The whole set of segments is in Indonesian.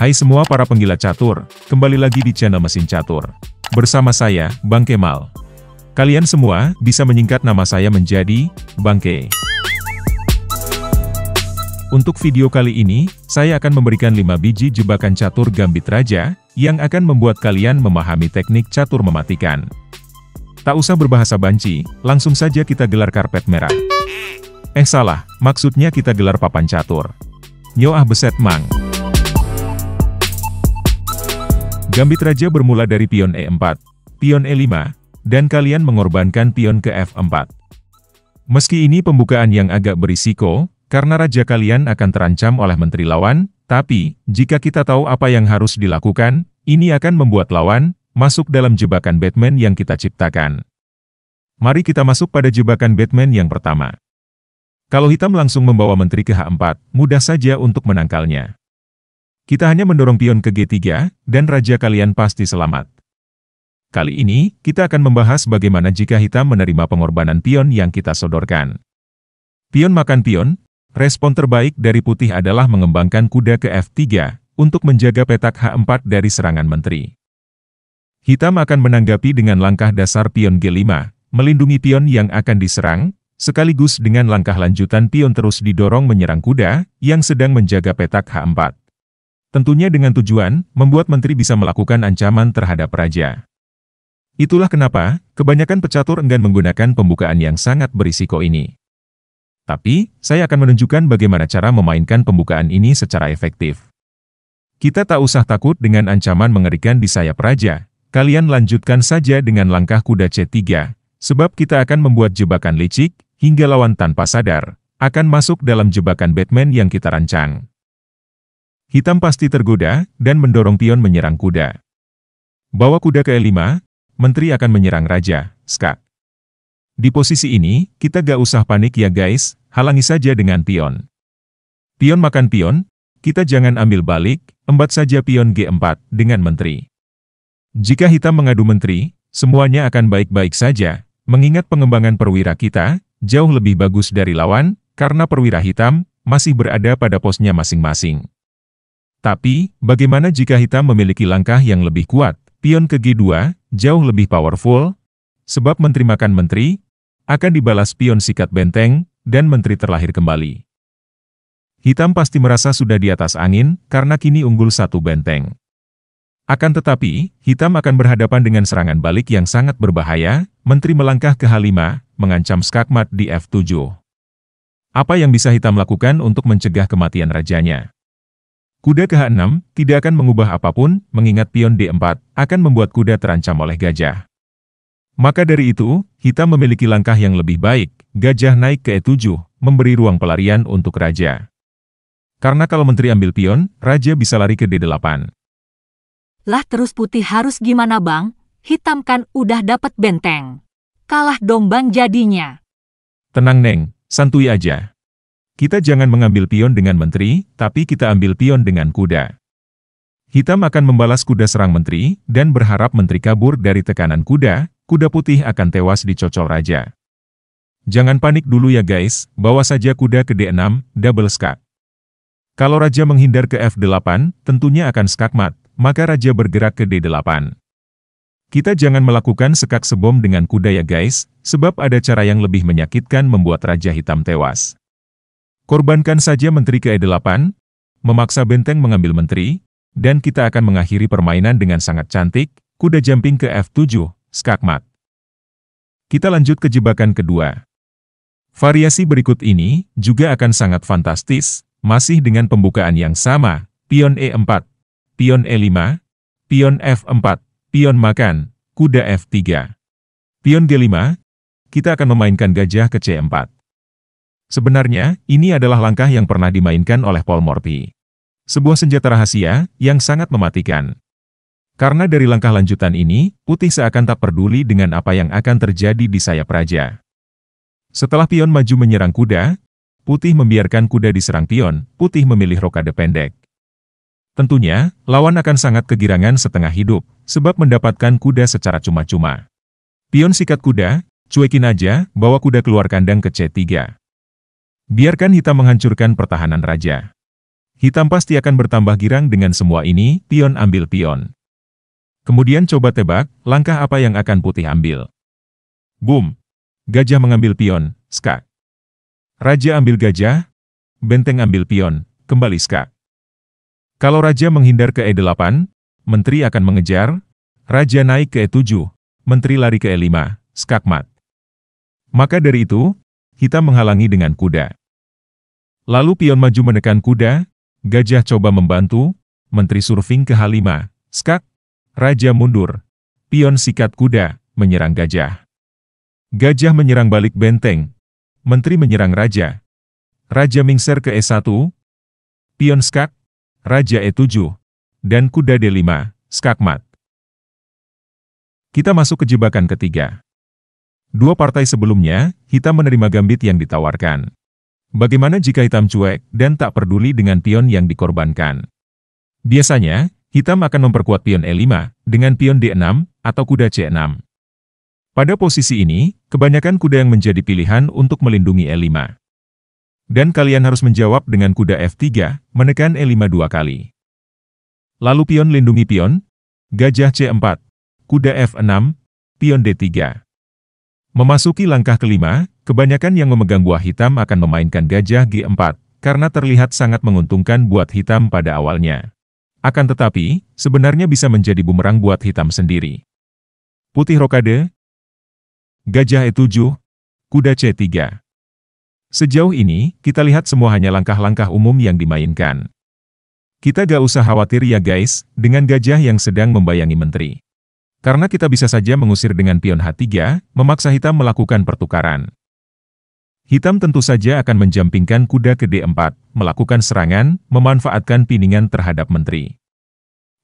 Hai semua para penggila catur, kembali lagi di channel Mesin Catur. Bersama saya, Bang Kemal. Kalian semua bisa menyingkat nama saya menjadi Bang K. Untuk video kali ini, saya akan memberikan 5 biji jebakan catur gambit raja, yang akan membuat kalian memahami teknik catur mematikan. Tak usah berbahasa banci, langsung saja kita gelar karpet merah. Eh salah, maksudnya kita gelar papan catur. Nyoah beset mang. Gambit Raja bermula dari pion E4, pion E5, dan kalian mengorbankan pion ke F4. Meski ini pembukaan yang agak berisiko, karena raja kalian akan terancam oleh menteri lawan, tapi, jika kita tahu apa yang harus dilakukan, ini akan membuat lawan, masuk dalam jebakan Batman yang kita ciptakan. Mari kita masuk pada jebakan Batman yang pertama. Kalau hitam langsung membawa menteri ke H4, mudah saja untuk menangkalnya. Kita hanya mendorong pion ke G3, dan raja kalian pasti selamat. Kali ini, kita akan membahas bagaimana jika hitam menerima pengorbanan pion yang kita sodorkan. Pion makan pion, respon terbaik dari putih adalah mengembangkan kuda ke F3, untuk menjaga petak H4 dari serangan menteri. Hitam akan menanggapi dengan langkah dasar pion G5, melindungi pion yang akan diserang, sekaligus dengan langkah lanjutan pion terus didorong menyerang kuda, yang sedang menjaga petak H4. Tentunya dengan tujuan, membuat menteri bisa melakukan ancaman terhadap raja. Itulah kenapa, kebanyakan pecatur enggan menggunakan pembukaan yang sangat berisiko ini. Tapi, saya akan menunjukkan bagaimana cara memainkan pembukaan ini secara efektif. Kita tak usah takut dengan ancaman mengerikan di sayap raja, kalian lanjutkan saja dengan langkah kuda C3, sebab kita akan membuat jebakan licik, hingga lawan tanpa sadar, akan masuk dalam jebakan Batman yang kita rancang. Hitam pasti tergoda dan mendorong pion menyerang kuda. Bawa kuda ke E5, menteri akan menyerang raja, skak. Di posisi ini, kita gak usah panik ya guys, halangi saja dengan pion. Pion makan pion, kita jangan ambil balik, embat saja pion G4 dengan menteri. Jika hitam mengadu menteri, semuanya akan baik-baik saja, mengingat pengembangan perwira kita, jauh lebih bagus dari lawan, karena perwira hitam, masih berada pada posnya masing-masing. Tapi, bagaimana jika hitam memiliki langkah yang lebih kuat, pion ke G2, jauh lebih powerful? Sebab menteri makan menteri, akan dibalas pion sikat benteng, dan menteri terlahir kembali. Hitam pasti merasa sudah di atas angin, karena kini unggul satu benteng. Akan tetapi, hitam akan berhadapan dengan serangan balik yang sangat berbahaya, menteri melangkah ke H5, mengancam skakmat di F7. Apa yang bisa hitam lakukan untuk mencegah kematian rajanya? Kuda ke-6 tidak akan mengubah apapun, mengingat pion D4 akan membuat kuda terancam oleh gajah. Maka dari itu, hitam memiliki langkah yang lebih baik, gajah naik ke E7, memberi ruang pelarian untuk raja. Karena kalau menteri ambil pion, raja bisa lari ke D8. Lah terus putih harus gimana bang? Hitam kan udah dapat benteng. Kalah dong bang jadinya. Tenang Neng, santuy aja. Kita jangan mengambil pion dengan menteri, tapi kita ambil pion dengan kuda. Hitam akan membalas kuda serang menteri, dan berharap menteri kabur dari tekanan kuda, kuda putih akan tewas dicocol raja. Jangan panik dulu ya guys, bawa saja kuda ke D6, double skak. Kalau raja menghindar ke F8, tentunya akan mat, maka raja bergerak ke D8. Kita jangan melakukan sekak sebom dengan kuda ya guys, sebab ada cara yang lebih menyakitkan membuat raja hitam tewas. Korbankan saja Menteri ke-8, memaksa Benteng mengambil Menteri, dan kita akan mengakhiri permainan dengan sangat cantik, kuda jumping ke F7, skakmat. Kita lanjut ke jebakan kedua. Variasi berikut ini juga akan sangat fantastis, masih dengan pembukaan yang sama, pion E4, pion E5, pion F4, pion makan, kuda F3. Pion G5, kita akan memainkan gajah ke C4. Sebenarnya, ini adalah langkah yang pernah dimainkan oleh Paul Morphy. Sebuah senjata rahasia yang sangat mematikan. Karena dari langkah lanjutan ini, putih seakan tak peduli dengan apa yang akan terjadi di sayap raja. Setelah pion maju menyerang kuda, putih membiarkan kuda diserang pion, putih memilih rokade pendek. Tentunya, lawan akan sangat kegirangan setengah hidup, sebab mendapatkan kuda secara cuma-cuma. Pion sikat kuda, cuekin aja, bawa kuda keluar kandang ke C3. Biarkan hitam menghancurkan pertahanan raja. Hitam pasti akan bertambah girang dengan semua ini, pion ambil pion. Kemudian coba tebak, langkah apa yang akan putih ambil. Boom! Gajah mengambil pion, skak. Raja ambil gajah, benteng ambil pion, kembali skak. Kalau raja menghindar ke E8, menteri akan mengejar, raja naik ke E7, menteri lari ke E5, skakmat. Maka dari itu, hitam menghalangi dengan kuda. Lalu pion maju menekan kuda, gajah coba membantu, menteri surfing ke H5, skak, raja mundur. Pion sikat kuda, menyerang gajah. Gajah menyerang balik benteng. Menteri menyerang raja. Raja mingser ke E1, pion skak, raja E7, dan kuda D5, skak mat. Kita masuk ke jebakan ketiga. Dua partai sebelumnya, hitam menerima gambit yang ditawarkan. Bagaimana jika hitam cuek dan tak peduli dengan pion yang dikorbankan? Biasanya, hitam akan memperkuat pion E5 dengan pion D6 atau kuda C6. Pada posisi ini, kebanyakan kuda yang menjadi pilihan untuk melindungi E5. Dan kalian harus menjawab dengan kuda F3, menekan E5 dua kali. Lalu pion lindungi pion, gajah C4, kuda F6, pion D3. Memasuki langkah kelima, Kebanyakan yang memegang buah hitam akan memainkan gajah G4, karena terlihat sangat menguntungkan buat hitam pada awalnya. Akan tetapi, sebenarnya bisa menjadi bumerang buat hitam sendiri. Putih rokade, gajah E7, kuda C3. Sejauh ini, kita lihat semua hanya langkah-langkah umum yang dimainkan. Kita gak usah khawatir ya guys, dengan gajah yang sedang membayangi menteri. Karena kita bisa saja mengusir dengan pion H3, memaksa hitam melakukan pertukaran. Hitam tentu saja akan menjampingkan kuda ke D4, melakukan serangan, memanfaatkan piningan terhadap menteri.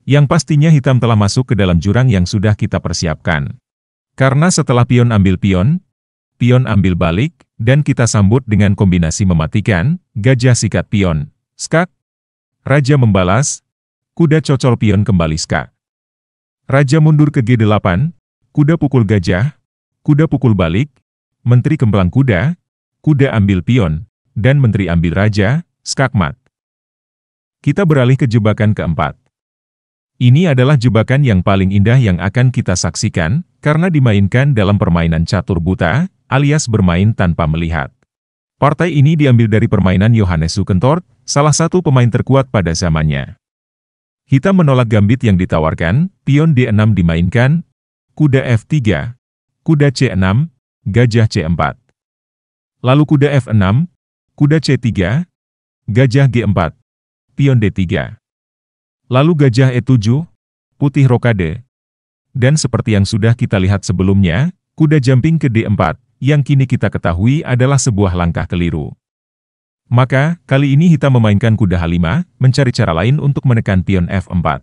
Yang pastinya hitam telah masuk ke dalam jurang yang sudah kita persiapkan. Karena setelah pion ambil pion, pion ambil balik, dan kita sambut dengan kombinasi mematikan, gajah sikat pion, skak. Raja membalas, kuda cocol pion kembali skak. Raja mundur ke G8, kuda pukul gajah, kuda pukul balik, menteri kembang kuda, kuda ambil pion, dan menteri ambil raja, skakmat. Kita beralih ke jebakan keempat. Ini adalah jebakan yang paling indah yang akan kita saksikan, karena dimainkan dalam permainan catur buta, alias bermain tanpa melihat. Partai ini diambil dari permainan Johannes Sukentort, salah satu pemain terkuat pada zamannya. Hitam menolak gambit yang ditawarkan, pion D6 dimainkan, kuda F3, kuda C6, gajah C4. Lalu kuda F6, kuda C3, gajah G4, pion D3. Lalu gajah E7, putih rokade. Dan seperti yang sudah kita lihat sebelumnya, kuda jumping ke D4, yang kini kita ketahui adalah sebuah langkah keliru. Maka, kali ini kita memainkan kuda H5, mencari cara lain untuk menekan pion F4.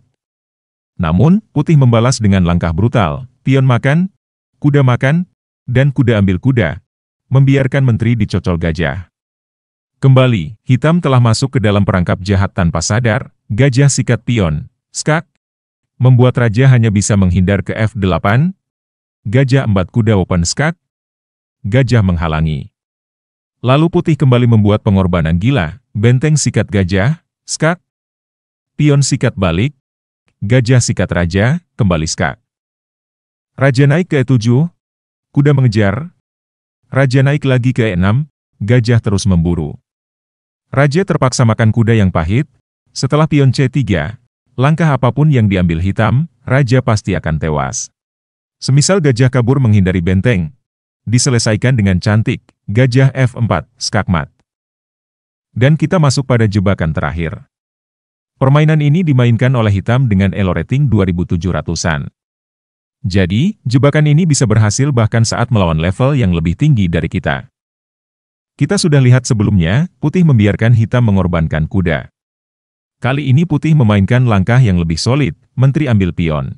Namun, putih membalas dengan langkah brutal, pion makan, kuda makan, dan kuda ambil kuda, membiarkan menteri dicocol gajah. Kembali, hitam telah masuk ke dalam perangkap jahat tanpa sadar, gajah sikat pion, skak, membuat raja hanya bisa menghindar ke F8, gajah empat kuda open skak, gajah menghalangi. Lalu putih kembali membuat pengorbanan gila, benteng sikat gajah, skak, pion sikat balik, gajah sikat raja, kembali skak. Raja naik ke E7, kuda mengejar, Raja naik lagi ke enam, gajah terus memburu. Raja terpaksa makan kuda yang pahit, setelah pion C3, langkah apapun yang diambil hitam, raja pasti akan tewas. Semisal gajah kabur menghindari benteng, diselesaikan dengan cantik, gajah F4, skakmat. Dan kita masuk pada jebakan terakhir. Permainan ini dimainkan oleh hitam dengan elo rating 2700-an. Jadi, jebakan ini bisa berhasil bahkan saat melawan level yang lebih tinggi dari kita. Kita sudah lihat sebelumnya, putih membiarkan hitam mengorbankan kuda. Kali ini putih memainkan langkah yang lebih solid, menteri ambil pion.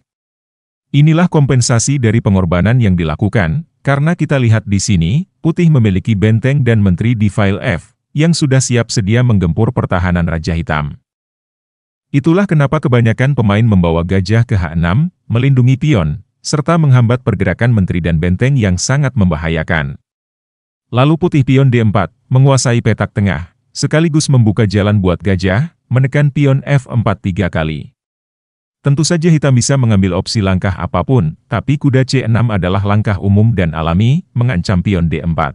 Inilah kompensasi dari pengorbanan yang dilakukan, karena kita lihat di sini, putih memiliki benteng dan menteri di file F, yang sudah siap sedia menggempur pertahanan Raja Hitam. Itulah kenapa kebanyakan pemain membawa gajah ke H6, melindungi pion, serta menghambat pergerakan menteri dan benteng yang sangat membahayakan. Lalu putih pion D4, menguasai petak tengah, sekaligus membuka jalan buat gajah, menekan pion F4 tiga kali. Tentu saja hitam bisa mengambil opsi langkah apapun, tapi kuda C6 adalah langkah umum dan alami, mengancam pion D4.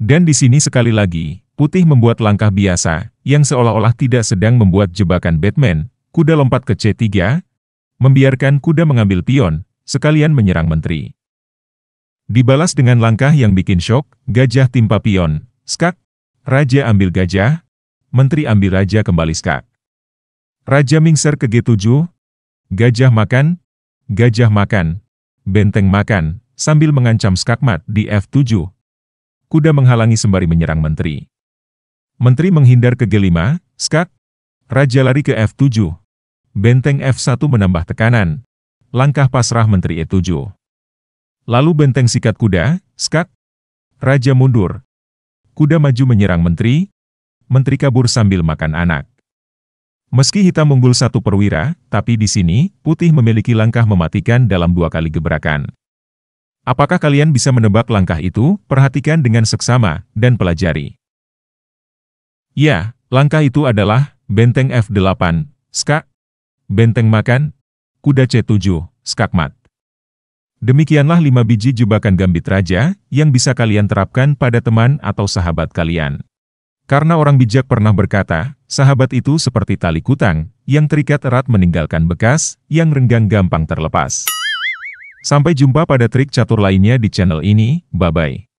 Dan di sini sekali lagi, putih membuat langkah biasa, yang seolah-olah tidak sedang membuat jebakan Batman, kuda lompat ke C3, membiarkan kuda mengambil pion, sekalian menyerang menteri. Dibalas dengan langkah yang bikin shock gajah timpa pion, skak, raja ambil gajah, menteri ambil raja kembali skak. Raja mingser ke G7, gajah makan, gajah makan, benteng makan, sambil mengancam skakmat di F7. Kuda menghalangi sembari menyerang menteri. Menteri menghindar ke G5, skak, raja lari ke F7. Benteng F1 menambah tekanan, langkah pasrah Menteri E7. Lalu benteng sikat kuda, skak, Raja mundur. Kuda maju menyerang Menteri, Menteri kabur sambil makan anak. Meski hitam unggul satu perwira, tapi di sini, putih memiliki langkah mematikan dalam dua kali gebrakan. Apakah kalian bisa menebak langkah itu? Perhatikan dengan seksama, dan pelajari. Ya, langkah itu adalah, benteng F8, skak, benteng makan, kuda C7, skakmat. Demikianlah lima biji jebakan gambit raja yang bisa kalian terapkan pada teman atau sahabat kalian. Karena orang bijak pernah berkata, sahabat itu seperti tali kutang, yang terikat erat meninggalkan bekas, yang renggang gampang terlepas. Sampai jumpa pada trik catur lainnya di channel ini, bye-bye.